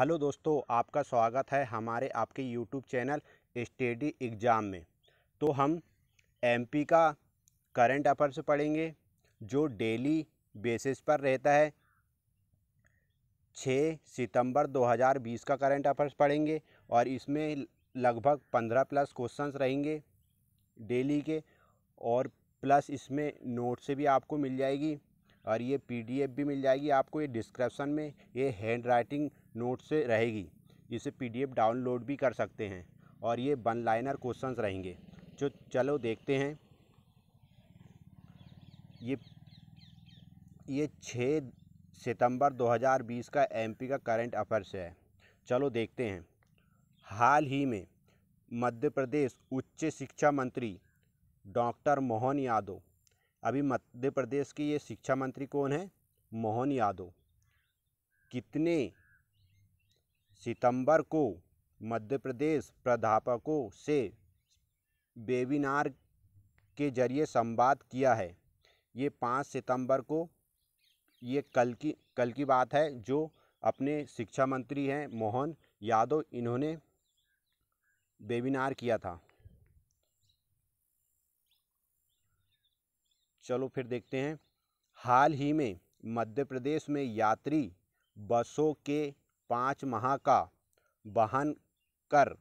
hello दोस्तों आपका स्वागत है हमारे आपके यूट्यूब चैनल स्टडी एग्ज़ाम में तो हम एमपी का करंट अफेयर्स पढ़ेंगे जो डेली बेसिस पर रहता है 6 सितंबर 2020 का करंट अफेयर्स पढ़ेंगे और इसमें लगभग 15 प्लस क्वेश्चंस रहेंगे डेली के और प्लस इसमें नोट्स भी आपको मिल जाएगी और ये पीडीएफ भी मिल जाएगी आपको ये डिस्क्रप्सन में ये हैंड राइटिंग नोट से रहेगी इसे पीडीएफ डाउनलोड भी कर सकते हैं और ये वन लाइनर क्वेश्चन रहेंगे जो चलो देखते हैं ये ये छः सितंबर 2020 का एमपी का करंट अफेयर्स है चलो देखते हैं हाल ही में मध्य प्रदेश उच्च शिक्षा मंत्री डॉक्टर मोहन यादव अभी मध्य प्रदेश के ये शिक्षा मंत्री कौन है मोहन यादव कितने सितंबर को मध्य प्रदेश प्राध्यापकों से वेबिनार के जरिए संवाद किया है ये पाँच सितंबर को ये कल की कल की बात है जो अपने शिक्षा मंत्री हैं मोहन यादव इन्होंने वेबिनार किया था चलो फिर देखते हैं हाल ही में मध्य प्रदेश में यात्री बसों के पाँच माह का वाहन कर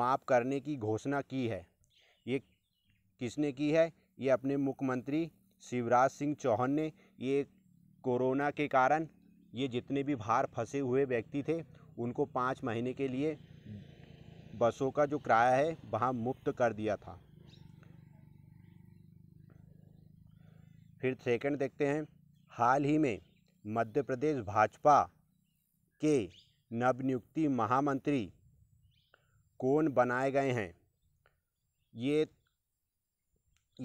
माफ़ करने की घोषणा की है ये किसने की है ये अपने मुख्यमंत्री शिवराज सिंह चौहान ने ये कोरोना के कारण ये जितने भी बाहर फंसे हुए व्यक्ति थे उनको पाँच महीने के लिए बसों का जो किराया है वहाँ मुफ्त कर दिया था फिर सेकंड देखते हैं हाल ही में मध्य प्रदेश भाजपा के नवनियुक्ति महामंत्री कौन बनाए गए हैं ये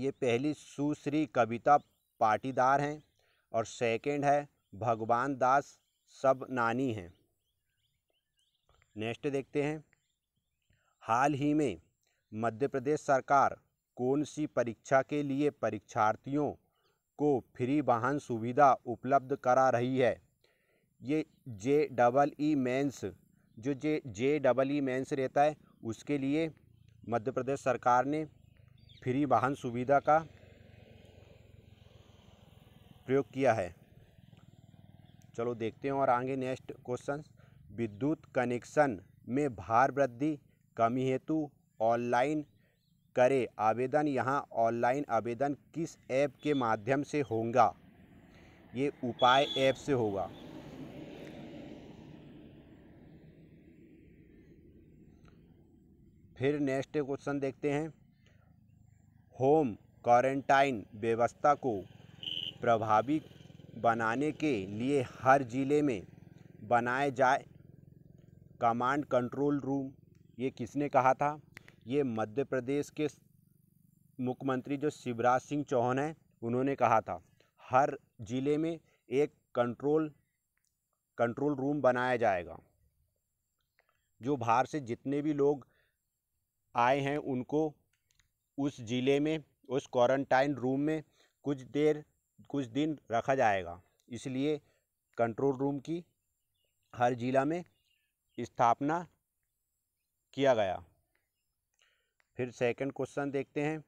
ये पहली सुश्री कविता पाटीदार हैं और सेकंड है भगवान दास सब नानी हैं नेक्स्ट देखते हैं हाल ही में मध्य प्रदेश सरकार कौन सी परीक्षा के लिए परीक्षार्थियों को फ्री वाहन सुविधा उपलब्ध करा रही है ये जे डबल ई मेंस जो जे जे डबल ई मेंस रहता है उसके लिए मध्य प्रदेश सरकार ने फ्री वाहन सुविधा का प्रयोग किया है चलो देखते हैं और आगे नेक्स्ट क्वेश्चन विद्युत कनेक्शन में भार वृद्धि कमी हेतु ऑनलाइन करें आवेदन यहाँ ऑनलाइन आवेदन किस ऐप के माध्यम से होगा ये उपाय ऐप से होगा फिर नेक्स्ट क्वेश्चन देखते हैं होम क्वारंटाइन व्यवस्था को प्रभावी बनाने के लिए हर ज़िले में बनाए जाए कमांड कंट्रोल रूम ये किसने कहा था ये मध्य प्रदेश के मुख्यमंत्री जो शिवराज सिंह चौहान हैं उन्होंने कहा था हर ज़िले में एक कंट्रोल कंट्रोल रूम बनाया जाएगा जो बाहर से जितने भी लोग आए हैं उनको उस ज़िले में उस क्वारंटाइन रूम में कुछ देर कुछ दिन रखा जाएगा इसलिए कंट्रोल रूम की हर ज़िला में स्थापना किया गया फिर सेकंड क्वेश्चन देखते हैं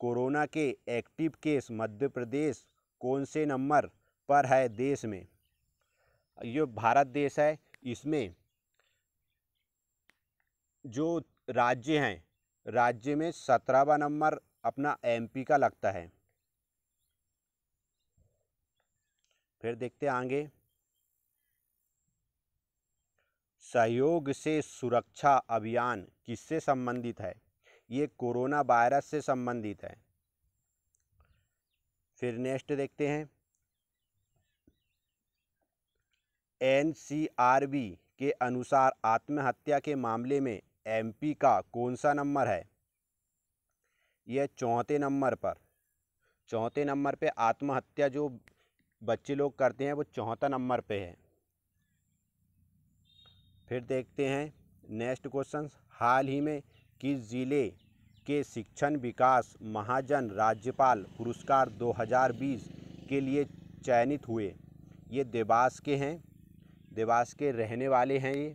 कोरोना के एक्टिव केस मध्य प्रदेश कौन से नंबर पर है देश में ये भारत देश है इसमें जो राज्य हैं राज्य में सत्रहवा नंबर अपना एमपी का लगता है फिर देखते हैं आगे सहयोग से सुरक्षा अभियान किससे संबंधित है ये कोरोना वायरस से संबंधित है फिर नेक्स्ट देखते हैं एन के अनुसार आत्महत्या के मामले में एमपी का कौन सा नंबर है यह चौथे नंबर पर चौथे नंबर पे आत्महत्या जो बच्चे लोग करते हैं वो चौथा नंबर पे है फिर देखते हैं नेक्स्ट क्वेश्चन हाल ही में कि ज़िले के शिक्षण विकास महाजन राज्यपाल पुरस्कार 2020 के लिए चयनित हुए ये देवास के हैं देवास के रहने वाले हैं ये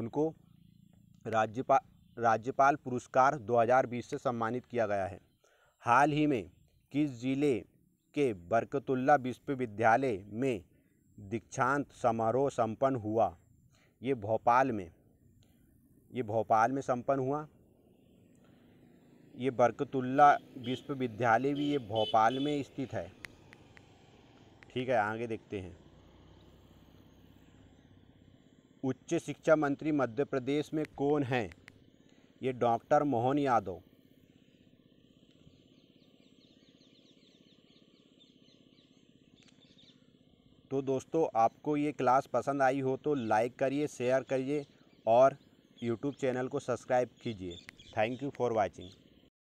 उनको राज्यपाल राज्यपाल पुरस्कार 2020 से सम्मानित किया गया है हाल ही में किस ज़िले के बरकतुल्ला विश्वविद्यालय में दीक्षांत समारोह संपन्न हुआ ये भोपाल में ये भोपाल में संपन्न हुआ ये बरकतुल्ला विश्वविद्यालय भी ये भोपाल में स्थित है ठीक है आगे देखते हैं उच्च शिक्षा मंत्री मध्य प्रदेश में कौन हैं ये डॉक्टर मोहन यादव तो दोस्तों आपको ये क्लास पसंद आई हो तो लाइक करिए शेयर करिए और यूट्यूब चैनल को सब्सक्राइब कीजिए थैंक यू फॉर वाचिंग